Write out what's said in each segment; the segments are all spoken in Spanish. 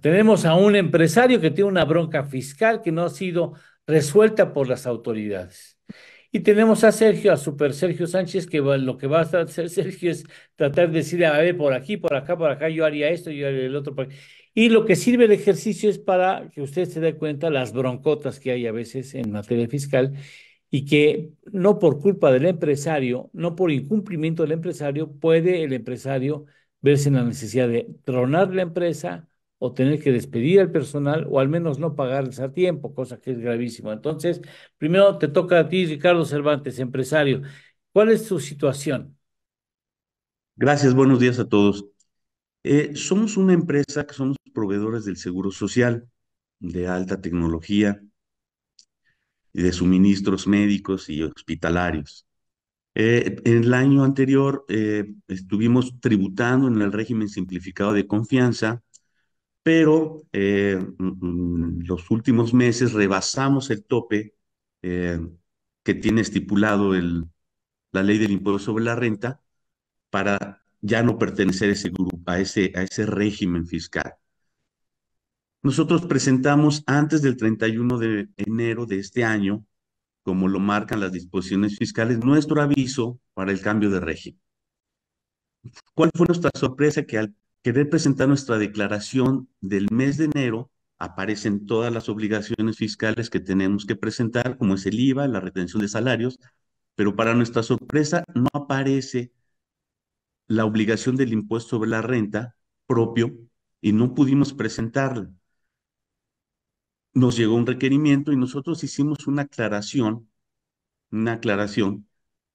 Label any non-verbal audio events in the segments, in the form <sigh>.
Tenemos a un empresario que tiene una bronca fiscal que no ha sido resuelta por las autoridades. Y tenemos a Sergio, a Super Sergio Sánchez, que lo que va a hacer <laughs> Sergio es tratar de decirle a ver, por aquí, por acá, por acá, yo haría esto, yo haría el otro. Y lo que sirve el ejercicio es para que usted se dé cuenta las broncotas que hay a veces en materia fiscal y que no por culpa del empresario, no por incumplimiento del empresario, puede el empresario verse en la necesidad de tronar la empresa, o tener que despedir al personal o al menos no pagarles a tiempo, cosa que es gravísima. Entonces, primero te toca a ti, Ricardo Cervantes, empresario. ¿Cuál es tu situación? Gracias, buenos días a todos. Eh, somos una empresa que somos proveedores del Seguro Social, de alta tecnología, y de suministros médicos y hospitalarios. Eh, en el año anterior eh, estuvimos tributando en el régimen simplificado de confianza pero eh, mm, mm, los últimos meses rebasamos el tope eh, que tiene estipulado el, la ley del impuesto sobre la renta para ya no pertenecer a ese grupo, a ese, a ese régimen fiscal. Nosotros presentamos antes del 31 de enero de este año, como lo marcan las disposiciones fiscales, nuestro aviso para el cambio de régimen. ¿Cuál fue nuestra sorpresa? Que al querer presentar nuestra declaración del mes de enero, aparecen todas las obligaciones fiscales que tenemos que presentar, como es el IVA, la retención de salarios, pero para nuestra sorpresa no aparece la obligación del impuesto sobre la renta propio y no pudimos presentarla. Nos llegó un requerimiento y nosotros hicimos una aclaración, una aclaración,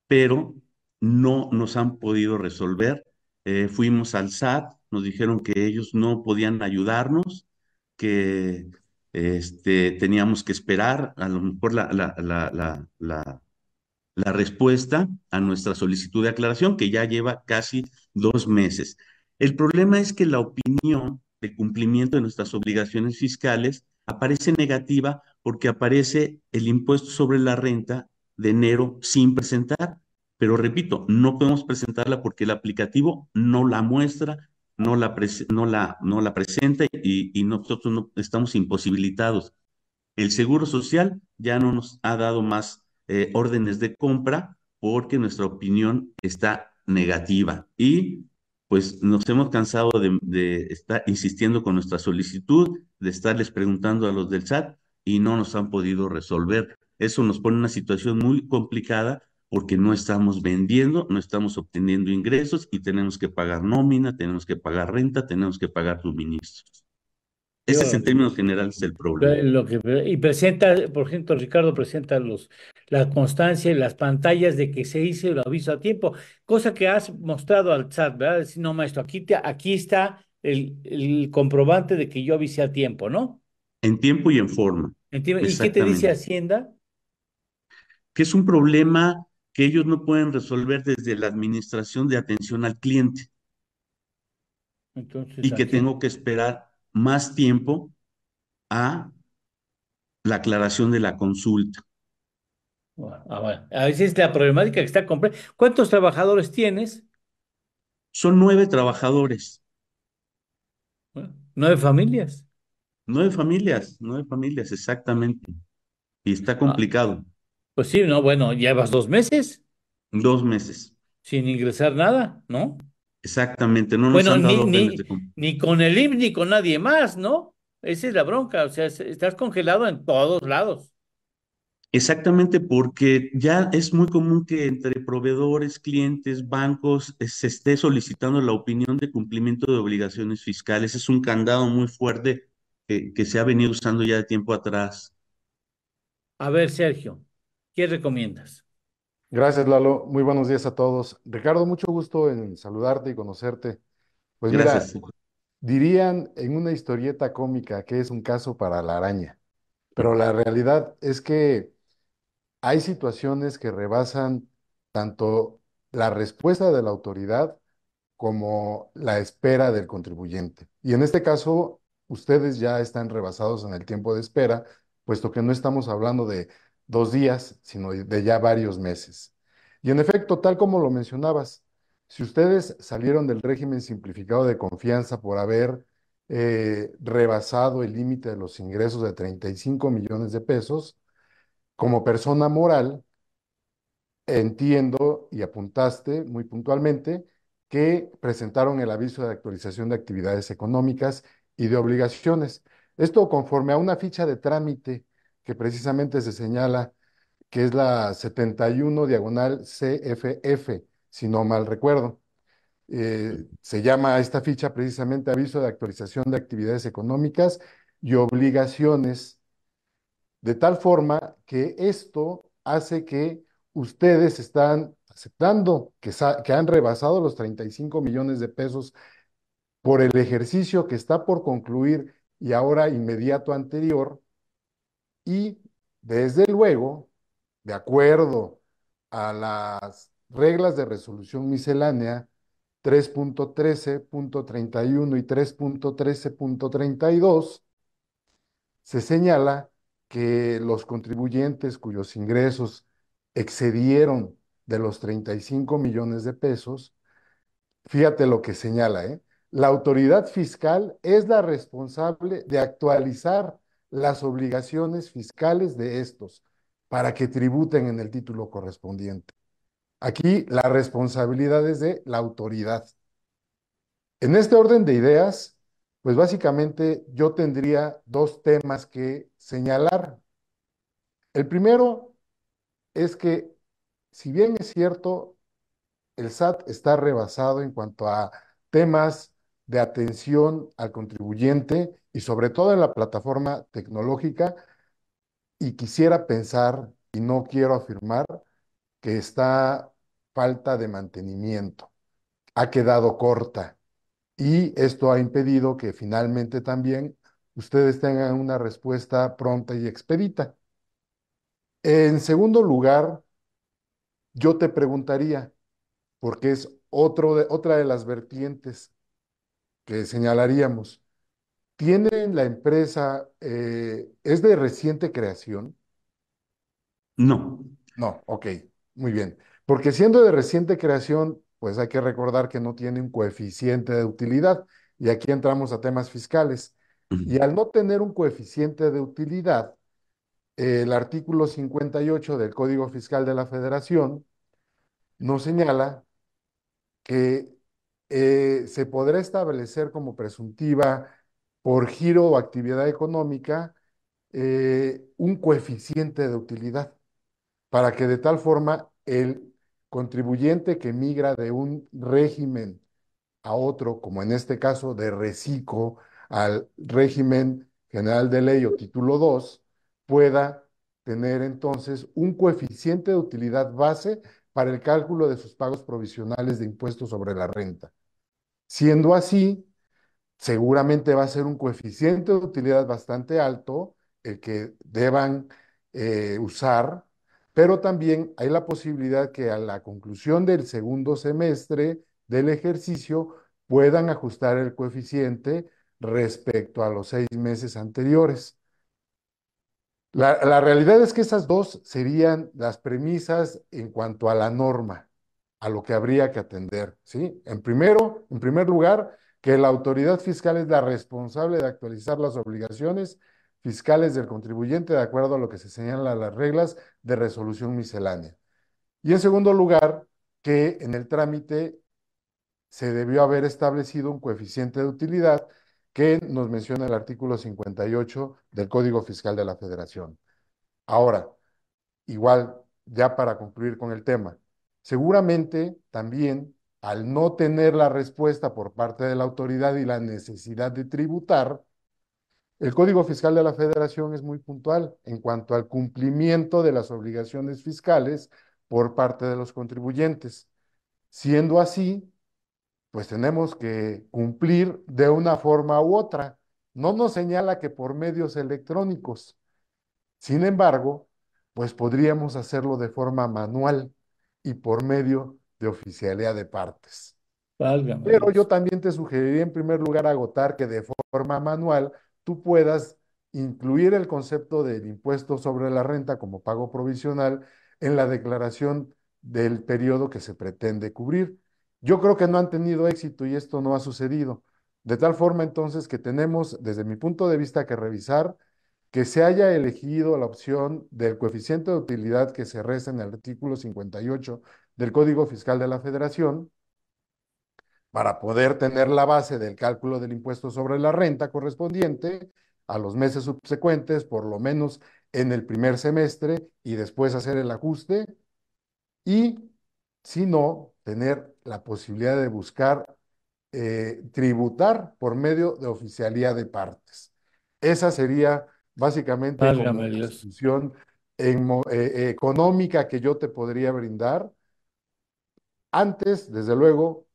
pero no nos han podido resolver. Eh, fuimos al SAT, nos dijeron que ellos no podían ayudarnos, que este, teníamos que esperar a lo mejor la, respuesta a nuestra solicitud de aclaración, que ya lleva casi dos meses. El problema es que la opinión de cumplimiento de nuestras obligaciones fiscales aparece negativa porque aparece el impuesto sobre la renta de enero sin presentar. Pero repito, no podemos presentarla porque el aplicativo no la muestra, no la, no la, no la presenta y, nosotros no, estamos imposibilitados. El Seguro Social ya no nos ha dado más eh, órdenes de compra porque nuestra opinión está negativa y pues nos hemos cansado de, de, estar insistiendo con nuestra solicitud, de estarles preguntando a los del SAT y no nos han podido resolver. Eso nos pone en una situación muy complicada porque no estamos vendiendo, no estamos obteniendo ingresos y tenemos que pagar nómina, tenemos que pagar renta, tenemos que pagar suministros. Ese es en términos generales el problema. y presenta, por ejemplo, Ricardo presenta los, la constancia y las pantallas de que se hizo el aviso a tiempo, cosa que has mostrado al chat, ¿verdad? Decir, no, maestro, aquí, te, aquí está el, el, comprobante de que yo avisé a tiempo, ¿no? En tiempo y en forma. ¿Y qué te dice Hacienda? Que es un problema que ellos no pueden resolver desde la administración de atención al cliente. y que tengo que esperar más tiempo a la aclaración de la consulta. A ah, veces la problemática que está completa. ¿Cuántos trabajadores tienes? Son nueve trabajadores. nueve familias. Nueve familias, nueve familias, exactamente. Y está ah. complicado. Pues sí, no, bueno, llevas dos meses. Dos meses. Sin ingresar nada, ¿no? Exactamente, no nos bueno, han dado ni, con el IMSS ni con nadie más, ¿no? Esa es la bronca, o sea, estás congelado en todos lados. Exactamente, porque ya es muy común que entre proveedores, clientes, bancos eh, se esté solicitando la opinión de cumplimiento de obligaciones fiscales. Es un candado muy fuerte que, que se ha venido usando ya de tiempo atrás. A ver, Sergio, ¿Qué recomiendas? Gracias, Lalo. Muy buenos días a todos. Ricardo, mucho gusto en saludarte y conocerte. Pues dirían en una historieta cómica que es un caso para la araña, pero la realidad es que hay situaciones que rebasan tanto la respuesta de la autoridad como la espera del contribuyente. Y en este caso, ustedes ya están rebasados en el tiempo de espera, puesto que no estamos hablando de dos días, sino de ya varios meses. Y en efecto, tal como lo mencionabas, si ustedes salieron del régimen simplificado de confianza por haber eh, rebasado el límite de los ingresos de 35 millones de pesos, como persona moral, entiendo y apuntaste muy puntualmente que presentaron el aviso de actualización de actividades económicas y de obligaciones. Esto conforme a una ficha de trámite que precisamente se señala que es la 71 diagonal CFF, si no mal recuerdo. Eh, se llama a esta ficha precisamente aviso de actualización de actividades económicas y obligaciones, de tal forma que esto hace que ustedes están aceptando que, que han rebasado los 35 millones de pesos por el ejercicio que está por concluir y ahora inmediato anterior, y desde luego, de acuerdo a las reglas de resolución miscelánea 3.13.31 y 3.13.32, se señala que los contribuyentes cuyos ingresos excedieron de los 35 millones de pesos, fíjate lo que señala, ¿eh? la autoridad fiscal es la responsable de actualizar las obligaciones fiscales de estos para que tributen en el título correspondiente. Aquí las responsabilidades de la autoridad. En este orden de ideas, pues básicamente yo tendría dos temas que señalar. El primero es que, si bien es cierto, el SAT está rebasado en cuanto a temas de atención al contribuyente y sobre todo en la plataforma tecnológica. Y quisiera pensar, y no quiero afirmar, que está falta de mantenimiento. Ha quedado corta y esto ha impedido que finalmente también ustedes tengan una respuesta pronta y expedita. En segundo lugar, yo te preguntaría, porque es otro otra de las vertientes que señalaríamos. ¿Tienen la empresa, eh, es de reciente creación? No. No, ok, muy bien. Porque siendo de reciente creación, pues hay que recordar que no tiene un coeficiente de utilidad. Y aquí entramos a temas fiscales. Y al no tener un coeficiente de utilidad, el artículo 58 del Código Fiscal de la Federación nos señala que eh, se podrá establecer como presuntiva por giro o actividad económica eh, un coeficiente de utilidad, para que de tal forma el contribuyente que migra de un régimen a otro, como en este caso de reciclo al régimen general de ley o título 2, pueda tener entonces un coeficiente de utilidad base para el cálculo de sus pagos provisionales de impuestos sobre la renta. Siendo así, seguramente va a ser un coeficiente de utilidad bastante alto el que deban eh, usar, pero también hay la posibilidad que a la conclusión del segundo semestre del ejercicio puedan ajustar el coeficiente respecto a los seis meses anteriores. La, realidad es que esas dos serían las premisas en cuanto a la norma, a lo que habría que atender. En, primero, en primer lugar, que la autoridad fiscal es la responsable de actualizar las obligaciones fiscales del contribuyente de acuerdo a lo que se señalan las reglas de resolución miscelánea. Y en segundo lugar, que en el trámite se debió haber establecido un coeficiente de utilidad que nos menciona el artículo 58 del Código Fiscal de la Federación. Ahora, igual, ya para concluir con el tema, seguramente también al no tener la respuesta por parte de la autoridad y la necesidad de tributar, el Código Fiscal de la Federación es muy puntual en cuanto al cumplimiento de las obligaciones fiscales por parte de los contribuyentes. Siendo así, pues tenemos que cumplir de una forma u otra. No nos señala que por medios electrónicos. Sin embargo, pues podríamos hacerlo de forma manual y por medio de oficialidad de partes. Pero yo también te sugeriría en primer lugar agotar que de forma manual tú puedas incluir el concepto del impuesto sobre la renta como pago provisional en la declaración del periodo que se pretende cubrir. Yo creo que no han tenido éxito y esto no ha sucedido. De tal forma entonces que tenemos, desde mi punto de vista, que revisar que se haya elegido la opción del coeficiente de utilidad que se resta en el artículo 58 del Código Fiscal de la Federación para poder tener la base del cálculo del impuesto sobre la renta correspondiente a los meses subsecuentes, por lo menos en el primer semestre, y después hacer el ajuste. Y si no, tener la posibilidad de buscar eh, tributar por medio de oficialía de partes. Esa sería básicamente la solución eh, económica que yo te podría brindar. Antes, desde luego,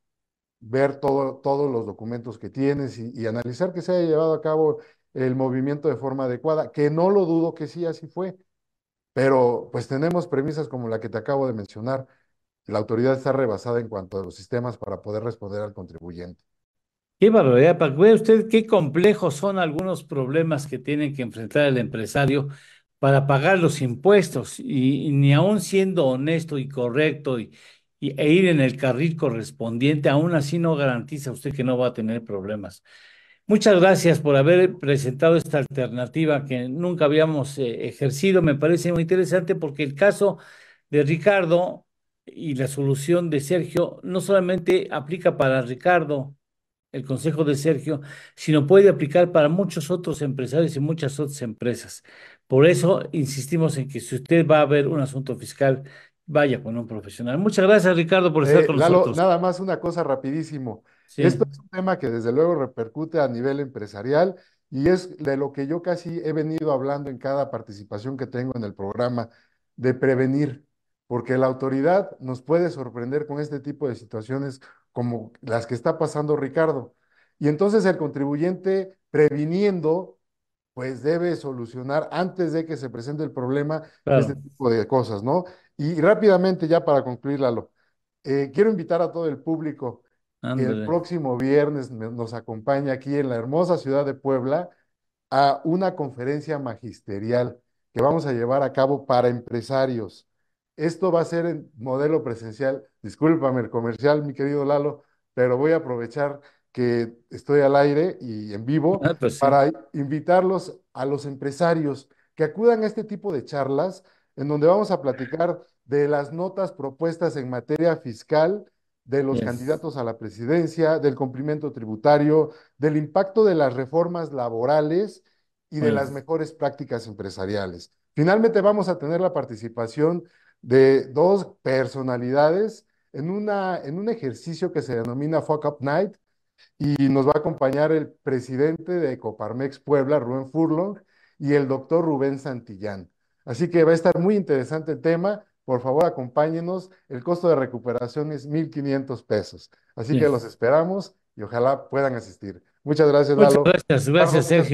ver todos los documentos que tienes y analizar que se haya llevado a cabo el movimiento de forma adecuada, que no lo dudo que sí, así fue. Pero pues tenemos premisas como la que te acabo de mencionar, la autoridad está rebasada en cuanto a los sistemas para poder responder al contribuyente. Qué barbaridad, para que usted qué complejos son algunos problemas que tiene que enfrentar el empresario para pagar los impuestos y, ni aun siendo honesto y correcto y, e ir en el carril correspondiente, aún así no garantiza usted que no va a tener problemas. Muchas gracias por haber presentado esta alternativa que nunca habíamos eh, ejercido. Me parece muy interesante porque el caso de Ricardo y la solución de Sergio no solamente aplica para Ricardo, el consejo de Sergio, sino puede aplicar para muchos otros empresarios y muchas otras empresas. Por eso insistimos en que si usted va a ver un asunto fiscal, vaya con un profesional. Muchas gracias, Ricardo, por estar eh, con nosotros. Nada más una cosa rapidísimo. Esto es un tema que desde luego repercute a nivel empresarial y es de lo que yo casi he venido hablando en cada participación que tengo en el programa, de prevenir porque la autoridad nos puede sorprender con este tipo de situaciones como las que está pasando Ricardo. Y entonces el contribuyente, previniendo, pues debe solucionar antes de que se presente el problema este tipo de cosas, ¿no? Y rápidamente, ya para concluir, Lalo, eh, quiero invitar a todo el público que el próximo viernes nos acompañe aquí en la hermosa ciudad de Puebla a una conferencia magisterial que vamos a llevar a cabo para empresarios. Esto va a ser en modelo presencial. Discúlpame el comercial, mi querido Lalo, pero voy a aprovechar que estoy al aire y en vivo ah, pues para invitarlos a los empresarios que acudan a este tipo de charlas en donde vamos a platicar de las notas propuestas en materia fiscal de los candidatos a la presidencia, del cumplimiento tributario, del impacto de las reformas laborales y de las mejores prácticas empresariales. Finalmente vamos a tener la participación de dos personalidades en, una, en un ejercicio que se denomina Fuck Up Night y nos va a acompañar el presidente de Coparmex Puebla, Rubén Furlong, y el doctor Rubén Santillán. Así que va a estar muy interesante el tema. Por favor, acompáñenos. El costo de recuperación es 1.500 pesos. Así que los esperamos y ojalá puedan asistir. Muchas gracias, Muchas Lalo. gracias, Sergio.